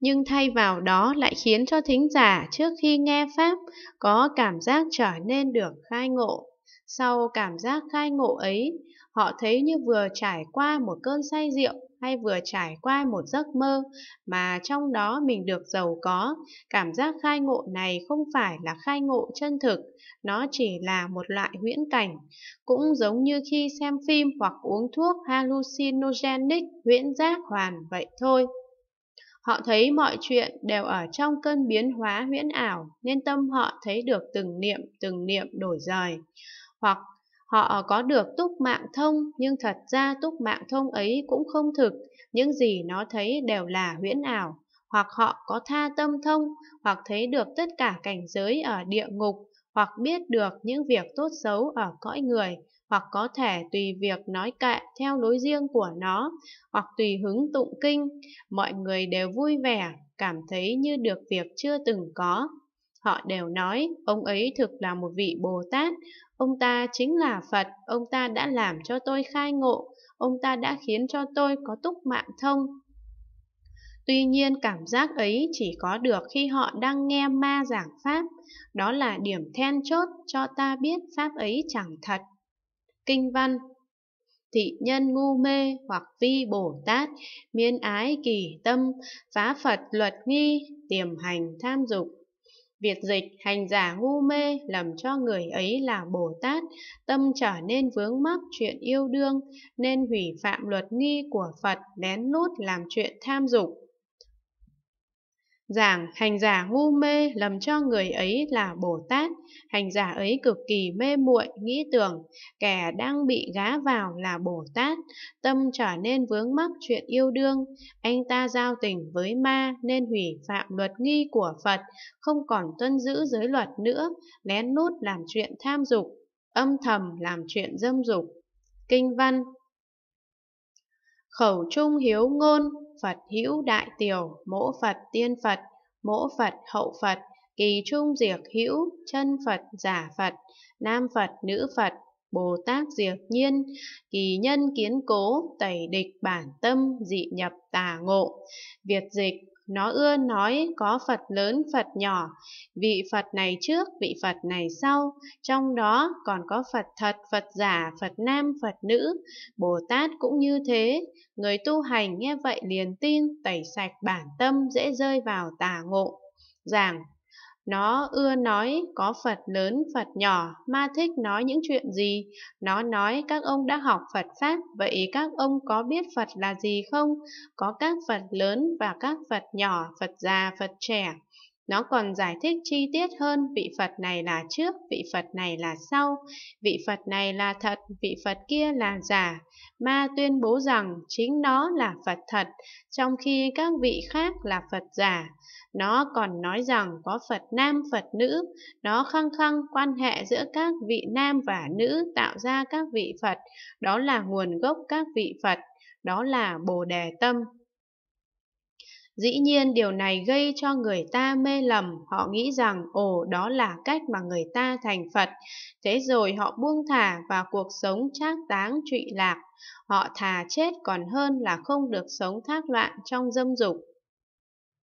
nhưng thay vào đó lại khiến cho thính giả trước khi nghe Pháp có cảm giác trở nên được khai ngộ. Sau cảm giác khai ngộ ấy, họ thấy như vừa trải qua một cơn say rượu hay vừa trải qua một giấc mơ mà trong đó mình được giàu có. Cảm giác khai ngộ này không phải là khai ngộ chân thực, nó chỉ là một loại huyễn cảnh. Cũng giống như khi xem phim hoặc uống thuốc hallucinogenic huyễn giác hoàn vậy thôi. Họ thấy mọi chuyện đều ở trong cơn biến hóa huyễn ảo, nên tâm họ thấy được từng niệm, từng niệm đổi rời. Hoặc họ có được túc mạng thông, nhưng thật ra túc mạng thông ấy cũng không thực, những gì nó thấy đều là huyễn ảo. Hoặc họ có tha tâm thông, hoặc thấy được tất cả cảnh giới ở địa ngục, hoặc biết được những việc tốt xấu ở cõi người, hoặc có thể tùy việc nói kệ theo lối riêng của nó, hoặc tùy hứng tụng kinh, mọi người đều vui vẻ, cảm thấy như được việc chưa từng có. Họ đều nói, ông ấy thực là một vị Bồ Tát, ông ta chính là Phật, ông ta đã làm cho tôi khai ngộ, ông ta đã khiến cho tôi có túc mạng thông. Tuy nhiên cảm giác ấy chỉ có được khi họ đang nghe ma giảng Pháp, đó là điểm then chốt cho ta biết Pháp ấy chẳng thật. Kinh văn Thị nhân ngu mê hoặc vi Bồ Tát, miên ái kỳ tâm, phá Phật luật nghi, tiềm hành tham dục. Việt dịch hành giả ngu mê làm cho người ấy là Bồ Tát, tâm trở nên vướng mắc chuyện yêu đương, nên hủy phạm luật nghi của Phật lén lút làm chuyện tham dục Giảng hành giả ngu mê lầm cho người ấy là Bồ Tát, hành giả ấy cực kỳ mê muội nghĩ tưởng kẻ đang bị gá vào là Bồ Tát, tâm trở nên vướng mắc chuyện yêu đương, anh ta giao tình với ma nên hủy phạm luật nghi của Phật, không còn tuân giữ giới luật nữa, lén lút làm chuyện tham dục, âm thầm làm chuyện dâm dục. Kinh văn khẩu trung hiếu ngôn phật hữu đại tiểu mỗ phật tiên phật mỗ phật hậu phật kỳ trung diệt hữu chân phật giả phật nam phật nữ phật bồ tát diệt nhiên kỳ nhân kiến cố tẩy địch bản tâm dị nhập tà ngộ việt dịch nó ưa nói có Phật lớn Phật nhỏ, vị Phật này trước, vị Phật này sau, trong đó còn có Phật thật, Phật giả, Phật nam, Phật nữ. Bồ Tát cũng như thế, người tu hành nghe vậy liền tin, tẩy sạch bản tâm dễ rơi vào tà ngộ. Giảng nó ưa nói có Phật lớn, Phật nhỏ, ma thích nói những chuyện gì. Nó nói các ông đã học Phật Pháp, vậy các ông có biết Phật là gì không? Có các Phật lớn và các Phật nhỏ, Phật già, Phật trẻ, nó còn giải thích chi tiết hơn vị Phật này là trước, vị Phật này là sau, vị Phật này là thật, vị Phật kia là giả. Ma tuyên bố rằng chính nó là Phật thật, trong khi các vị khác là Phật giả. Nó còn nói rằng có Phật nam, Phật nữ, nó khăng khăng quan hệ giữa các vị nam và nữ tạo ra các vị Phật, đó là nguồn gốc các vị Phật, đó là Bồ Đề Tâm. Dĩ nhiên điều này gây cho người ta mê lầm, họ nghĩ rằng ồ đó là cách mà người ta thành Phật. Thế rồi họ buông thả và cuộc sống trác táng trụy lạc. Họ thà chết còn hơn là không được sống thác loạn trong dâm dục.